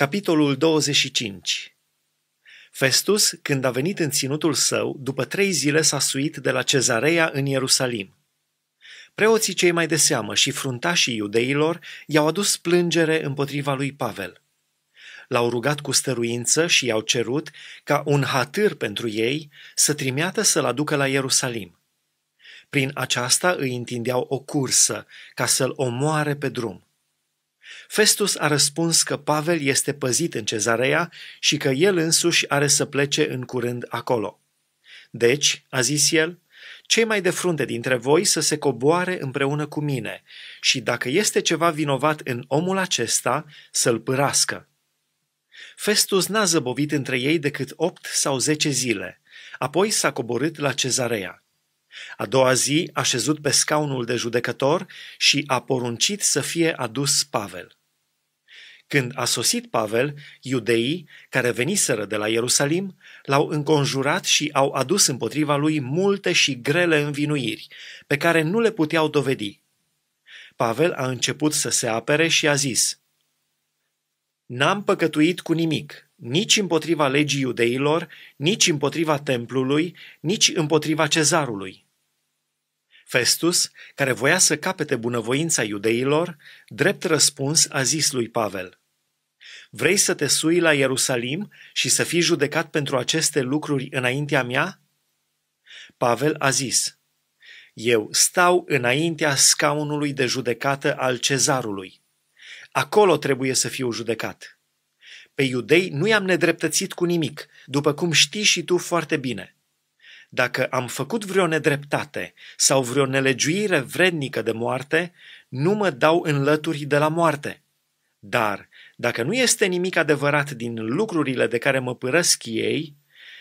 Capitolul 25 Festus, când a venit în ținutul său, după trei zile s-a suit de la cezarea în Ierusalim. Preoții cei mai de seamă și fruntașii iudeilor i-au adus plângere împotriva lui Pavel. L-au rugat cu stăruință și i-au cerut ca un hatâr pentru ei să trimeată să-l aducă la Ierusalim. Prin aceasta îi întindeau o cursă ca să-l omoare pe drum. Festus a răspuns că Pavel este păzit în cezarea și că el însuși are să plece în curând acolo. Deci, a zis el, cei mai de frunte dintre voi să se coboare împreună cu mine și dacă este ceva vinovat în omul acesta, să-l pârască. Festus n-a zăbovit între ei decât opt sau zece zile, apoi s-a coborât la cezarea. A doua zi a șezut pe scaunul de judecător și a poruncit să fie adus Pavel. Când a sosit Pavel, iudeii, care veniseră de la Ierusalim, l-au înconjurat și au adus împotriva lui multe și grele învinuiri, pe care nu le puteau dovedi. Pavel a început să se apere și a zis, N-am păcătuit cu nimic, nici împotriva legii iudeilor, nici împotriva templului, nici împotriva cezarului. Festus, care voia să capete bunăvoința iudeilor, drept răspuns a zis lui Pavel, Vrei să te sui la Ierusalim și să fii judecat pentru aceste lucruri înaintea mea? Pavel a zis, Eu stau înaintea scaunului de judecată al cezarului. Acolo trebuie să fiu judecat. Pe iudei nu i-am nedreptățit cu nimic, după cum știi și tu foarte bine. Dacă am făcut vreo nedreptate sau vreo nelegiuire vrednică de moarte, nu mă dau în lături de la moarte. Dar, dacă nu este nimic adevărat din lucrurile de care mă părăsc ei,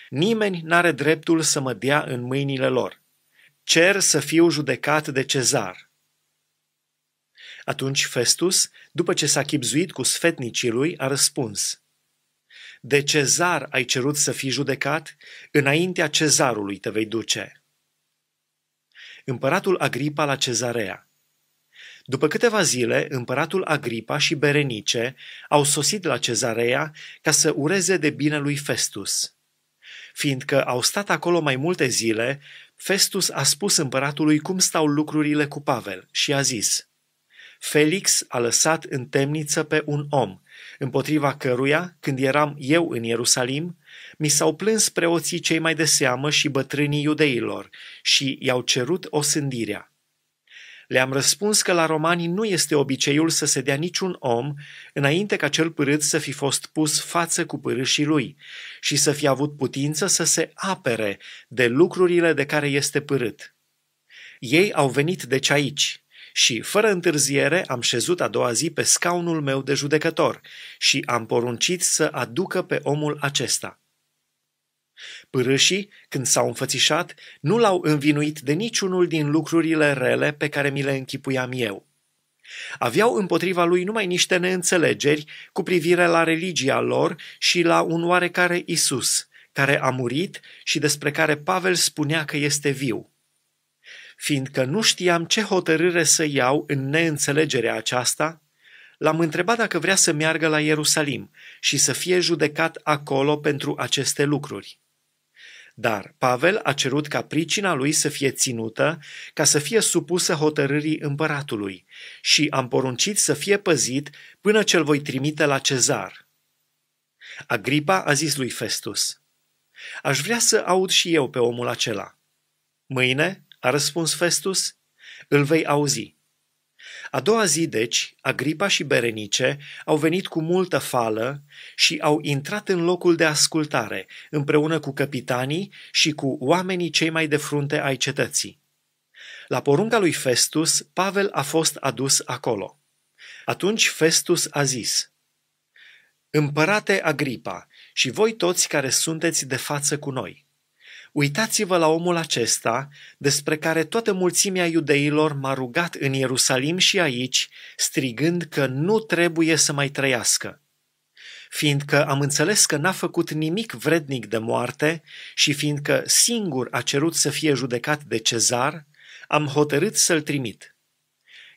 nimeni n-are dreptul să mă dea în mâinile lor. Cer să fiu judecat de cezar. Atunci Festus, după ce s-a chipzuit cu sfetnicii lui, a răspuns – de cezar ai cerut să fii judecat? Înaintea cezarului te vei duce. Împăratul Agripa la cezarea după câteva zile, împăratul Agripa și Berenice au sosit la cezarea ca să ureze de bine lui Festus. Fiindcă au stat acolo mai multe zile, Festus a spus împăratului cum stau lucrurile cu Pavel și a zis – Felix a lăsat în temniță pe un om, împotriva căruia, când eram eu în Ierusalim, mi s-au plâns preoții cei mai de seamă și bătrânii iudeilor și i-au cerut o sândirea. Le-am răspuns că la romanii nu este obiceiul să se dea niciun om înainte ca cel pârât să fi fost pus față cu pârâșii lui și să fi avut putință să se apere de lucrurile de care este pârât. Ei au venit deci aici, și, fără întârziere, am șezut a doua zi pe scaunul meu de judecător și am poruncit să aducă pe omul acesta. Pârâșii, când s-au înfățișat, nu l-au învinuit de niciunul din lucrurile rele pe care mi le închipuiam eu. Aveau împotriva lui numai niște neînțelegeri cu privire la religia lor și la un oarecare Isus, care a murit și despre care Pavel spunea că este viu fiindcă nu știam ce hotărâre să iau în neînțelegerea aceasta, l-am întrebat dacă vrea să meargă la Ierusalim și să fie judecat acolo pentru aceste lucruri. Dar Pavel a cerut ca pricina lui să fie ținută, ca să fie supusă hotărârii împăratului și am poruncit să fie păzit până ce-l voi trimite la cezar. Agripa a zis lui Festus, Aș vrea să aud și eu pe omul acela. Mâine a răspuns Festus, îl vei auzi. A doua zi, deci, Agripa și Berenice au venit cu multă fală și au intrat în locul de ascultare, împreună cu capitanii și cu oamenii cei mai de frunte ai cetății. La porunca lui Festus, Pavel a fost adus acolo. Atunci Festus a zis, Împărate Agripa și voi toți care sunteți de față cu noi – Uitați-vă la omul acesta, despre care toată mulțimea iudeilor m-a rugat în Ierusalim și aici, strigând că nu trebuie să mai trăiască. Fiindcă am înțeles că n-a făcut nimic vrednic de moarte și fiindcă singur a cerut să fie judecat de cezar, am hotărât să-l trimit.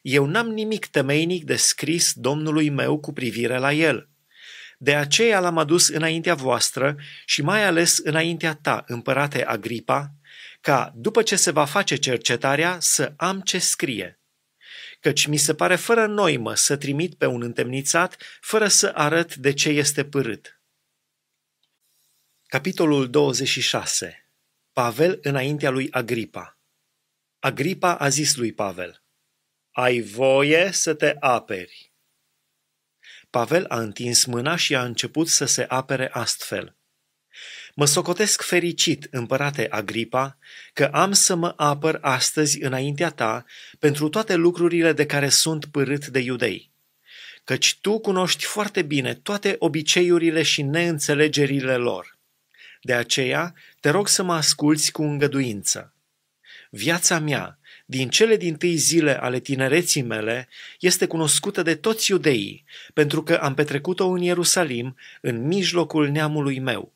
Eu n-am nimic temeinic de scris domnului meu cu privire la el – de aceea l-am adus înaintea voastră și mai ales înaintea ta, împărate Agripa, ca, după ce se va face cercetarea, să am ce scrie. Căci mi se pare fără noimă să trimit pe un întemnițat, fără să arăt de ce este părât. Capitolul 26 Pavel înaintea lui Agripa Agripa a zis lui Pavel, Ai voie să te aperi. Pavel a întins mâna și a început să se apere astfel. Mă socotesc fericit, împărate Agripa, că am să mă apăr astăzi înaintea ta pentru toate lucrurile de care sunt părât de iudei. Căci tu cunoști foarte bine toate obiceiurile și neînțelegerile lor. De aceea, te rog să mă asculți cu îngăduință. Viața mea, din cele din tâi zile ale tinereții mele este cunoscută de toți iudeii, pentru că am petrecut-o în Ierusalim, în mijlocul neamului meu.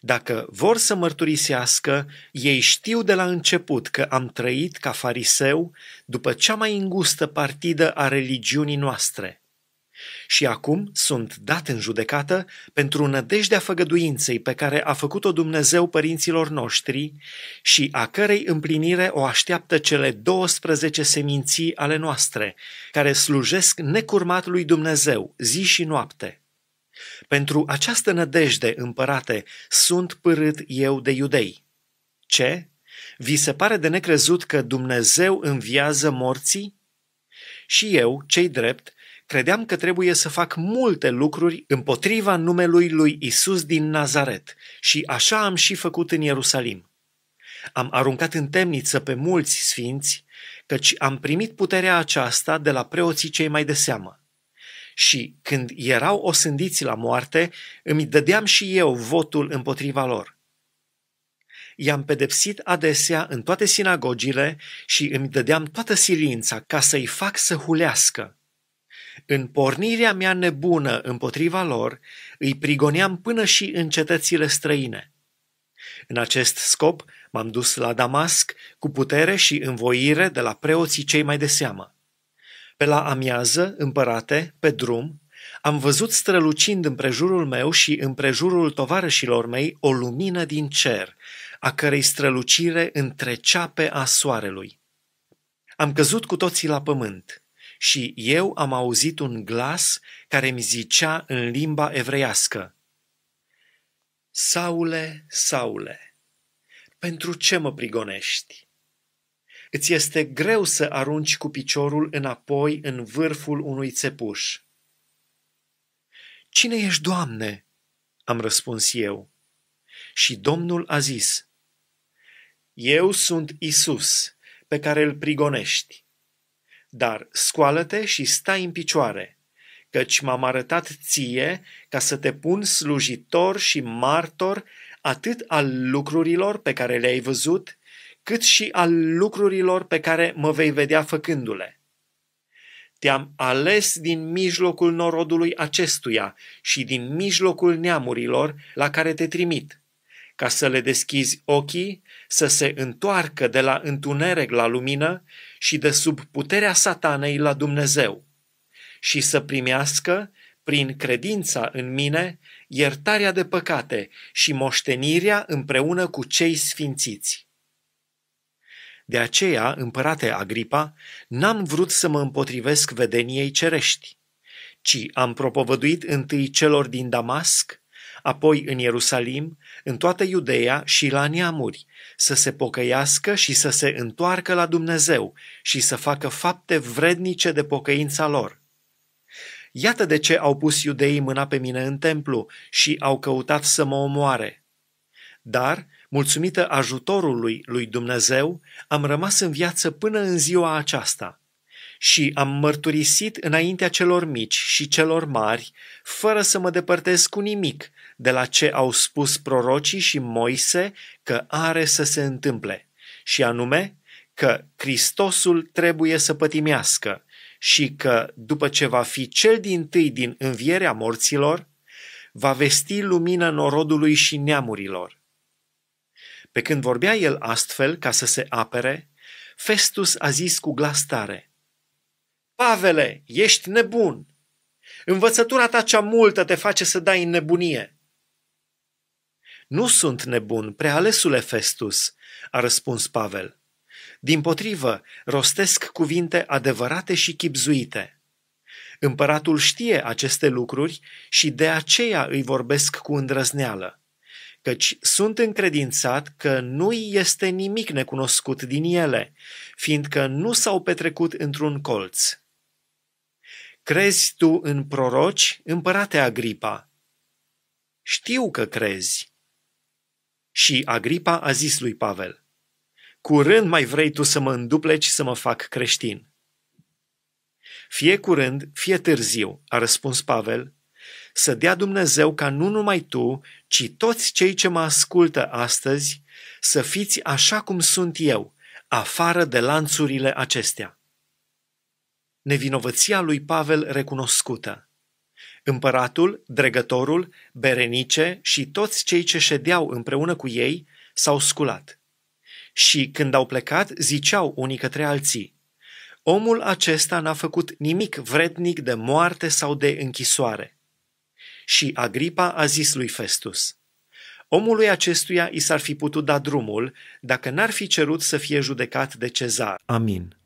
Dacă vor să mărturisească, ei știu de la început că am trăit ca fariseu după cea mai îngustă partidă a religiunii noastre – și acum sunt dat în judecată pentru nădejdea făgăduinței pe care a făcut-o Dumnezeu părinților noștri și a cărei împlinire o așteaptă cele 12 seminții ale noastre, care slujesc necurmat lui Dumnezeu zi și noapte. Pentru această nădejde, împărate, sunt părât eu de iudei. Ce? Vi se pare de necrezut că Dumnezeu înviază morții? Și eu, cei drept, credeam că trebuie să fac multe lucruri împotriva numelui lui Isus din Nazaret și așa am și făcut în Ierusalim. Am aruncat în temniță pe mulți sfinți, căci am primit puterea aceasta de la preoții cei mai de seamă. Și când erau osândiți la moarte, îmi dădeam și eu votul împotriva lor. I-am pedepsit adesea în toate sinagogile și îmi dădeam toată silința ca să-i fac să hulească în pornirea mea nebună împotriva lor, îi prigoneam până și în cetățile străine. În acest scop m-am dus la Damasc cu putere și învoire de la preoții cei mai de seamă. Pe la amiază, împărate, pe drum, am văzut strălucind împrejurul meu și împrejurul tovarășilor mei o lumină din cer, a cărei strălucire întrecea pe a soarelui. Am căzut cu toții la pământ și eu am auzit un glas care mi zicea în limba evreiască, Saule, Saule, pentru ce mă prigonești? Îți este greu să arunci cu piciorul înapoi în vârful unui țepuș. Cine ești, Doamne? am răspuns eu. Și Domnul a zis, Eu sunt Isus, pe care îl prigonești. Dar scoală-te și stai în picioare, căci m-am arătat ție ca să te pun slujitor și martor atât al lucrurilor pe care le-ai văzut, cât și al lucrurilor pe care mă vei vedea făcându-le. Te-am ales din mijlocul norodului acestuia și din mijlocul neamurilor la care te trimit, ca să le deschizi ochii, să se întoarcă de la întuneric la lumină și de sub puterea satanei la Dumnezeu și să primească, prin credința în mine, iertarea de păcate și moștenirea împreună cu cei sfințiți. De aceea, împărate Agripa, n-am vrut să mă împotrivesc vedeniei cerești, ci am propovăduit întâi celor din Damasc apoi în Ierusalim, în toată Iudeia și la neamuri, să se pocăiască și să se întoarcă la Dumnezeu și să facă fapte vrednice de pocăința lor. Iată de ce au pus iudeii mâna pe mine în templu și au căutat să mă omoare. Dar, mulțumită ajutorului lui Dumnezeu, am rămas în viață până în ziua aceasta – și am mărturisit înaintea celor mici și celor mari, fără să mă depărtez cu nimic, de la ce au spus prorocii și Moise că are să se întâmple, și anume că Hristosul trebuie să pătimească și că, după ce va fi cel din tâi din învierea morților, va vesti lumină norodului și neamurilor. Pe când vorbea el astfel, ca să se apere, Festus a zis cu glas tare, Pavele, ești nebun! Învățătura ta cea multă te face să dai în nebunie. Nu sunt nebun, prealesule Festus, a răspuns Pavel. Din potrivă, rostesc cuvinte adevărate și chipzuite. Împăratul știe aceste lucruri și de aceea îi vorbesc cu îndrăzneală, căci sunt încredințat că nu-i este nimic necunoscut din ele, fiindcă nu s-au petrecut într-un colț. Crezi tu în proroci, împărate Agripa? Știu că crezi. Și Agripa a zis lui Pavel, Curând mai vrei tu să mă îndupleci să mă fac creștin. Fie curând, fie târziu, a răspuns Pavel, să dea Dumnezeu ca nu numai tu, ci toți cei ce mă ascultă astăzi să fiți așa cum sunt eu, afară de lanțurile acestea. Nevinovăția lui Pavel recunoscută. Împăratul, dregătorul, Berenice și toți cei ce ședeau împreună cu ei s-au sculat. Și când au plecat, ziceau unii către alții, Omul acesta n-a făcut nimic vrednic de moarte sau de închisoare. Și Agripa a zis lui Festus, Omului acestuia i s-ar fi putut da drumul dacă n-ar fi cerut să fie judecat de cezar. Amin.